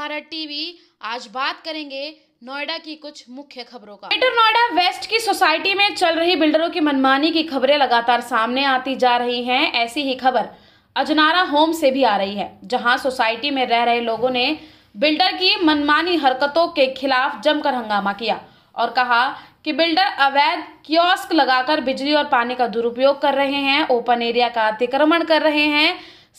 Bharat TV आज बात करेंगे नोएडा की कुछ मुख्य खबरों का ग्रेटर नोएडा वेस्ट की सोसाइटी में चल रही बिल्डरों की मनमानी की खबरें लगातार सामने आती जा रही हैं ऐसी ही खबर अजनारा होम से भी आ रही है जहां सोसाइटी में रह रहे लोगों ने बिल्डर की मनमानी हरकतों के खिलाफ जमकर हंगामा किया और कहा कि बिल्डर अवैध कियोस्क लगाकर बिजली और पानी का दुरुपयोग कर रहे हैं ओपन एरिया का अतिक्रमण कर रहे हैं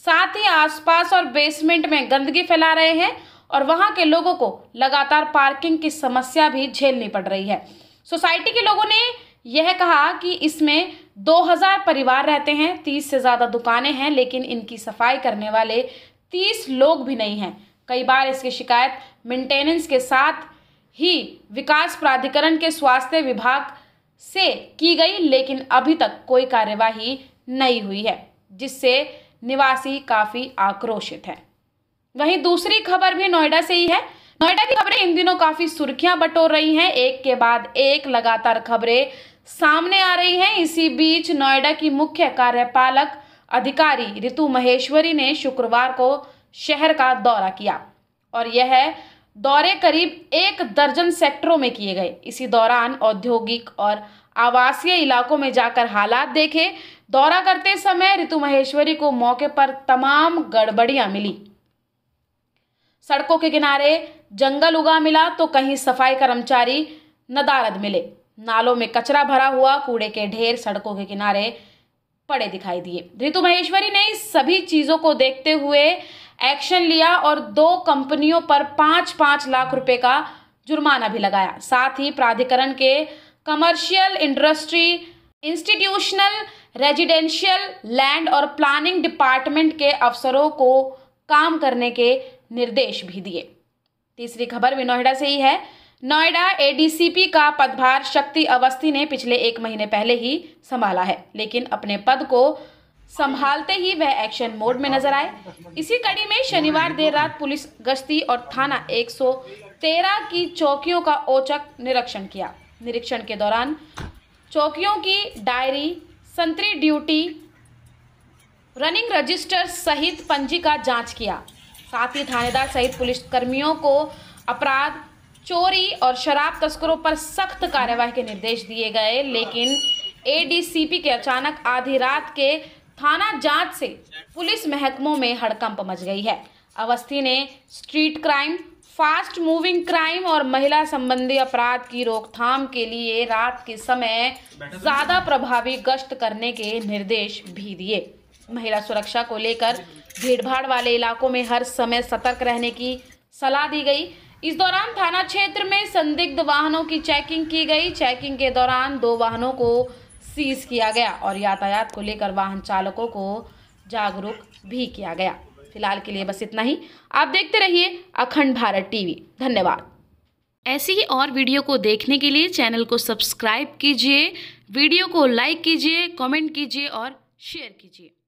साथ ही आसपास और बेसमेंट में गंदगी फैला रहे हैं और वहाँ के लोगों को लगातार पार्किंग की समस्या भी झेलनी पड़ रही है सोसाइटी के लोगों ने यह कहा कि इसमें 2000 परिवार रहते हैं 30 से ज़्यादा दुकानें हैं लेकिन इनकी सफाई करने वाले 30 लोग भी नहीं हैं कई बार इसकी शिकायत मेंटेनेंस के साथ ही विकास प्राधिकरण के स्वास्थ्य विभाग से की गई लेकिन अभी तक कोई कार्यवाही नहीं हुई है जिससे निवासी काफ़ी आक्रोशित हैं वहीं दूसरी खबर भी नोएडा से ही है नोएडा की खबरें इन दिनों काफी सुर्खियां बटोर रही हैं एक के बाद एक लगातार खबरें सामने आ रही हैं इसी बीच नोएडा की मुख्य कार्यपालक अधिकारी ऋतु महेश्वरी ने शुक्रवार को शहर का दौरा किया और यह दौरे करीब एक दर्जन सेक्टरों में किए गए इसी दौरान औद्योगिक और आवासीय इलाकों में जाकर हालात देखे दौरा करते समय ऋतु महेश्वरी को मौके पर तमाम गड़बड़ियां मिली सड़कों के किनारे जंगल उगा मिला तो कहीं सफाई कर्मचारी नदारद मिले नालों में कचरा भरा हुआ कूड़े के ढेर सड़कों के किनारे पड़े दिखाई दिए ऋतु महेश्वरी ने सभी चीज़ों को देखते हुए एक्शन लिया और दो कंपनियों पर पांच पांच लाख रुपए का जुर्माना भी लगाया साथ ही प्राधिकरण के commercial industry institutional residential land और प्लानिंग डिपार्टमेंट के अफसरों को काम करने के निर्देश भी दिए तीसरी खबर भी नोएडा से ही है नोएडा एडीसीपी का पदभार शक्ति अवस्थी ने पिछले एक महीने पहले ही संभाला है लेकिन अपने पद को संभालते ही वह एक्शन मोड में नजर आए इसी कड़ी में शनिवार देर रात पुलिस गश्ती और थाना 113 की चौकियों का औचक निरीक्षण किया निरीक्षण के दौरान चौकियों की डायरी संतरी ड्यूटी रनिंग रजिस्टर सहित पंजी का जांच किया साथ ही थानेदार सहित पुलिसकर्मियों को अपराध चोरी और शराब तस्करों पर सख्त कार्यवाही के निर्देश दिए गए लेकिन एडीसीपी के अचानक आधी रात के थाना जांच से पुलिस महकमों में हड़कंप मच गई है अवस्थी ने street crime fast moving crime और महिला संबंधी अपराध की रोकथाम के लिए रात के समय ज़्यादा प्रभावी गश्त करने के निर्देश भी दिए महिला सुरक्षा को लेकर भीड़भाड़ वाले इलाकों में हर समय सतर्क रहने की सलाह दी गई इस दौरान थाना क्षेत्र में संदिग्ध वाहनों की चेकिंग की गई चेकिंग के दौरान दो वाहनों को सीज किया गया और यातायात को लेकर वाहन चालकों को जागरूक भी किया गया फिलहाल के लिए बस इतना ही आप देखते रहिए अखंड भारत टीवी धन्यवाद ऐसी ही और वीडियो को देखने के लिए चैनल को सब्सक्राइब कीजिए वीडियो को लाइक कीजिए कमेंट कीजिए और शेयर कीजिए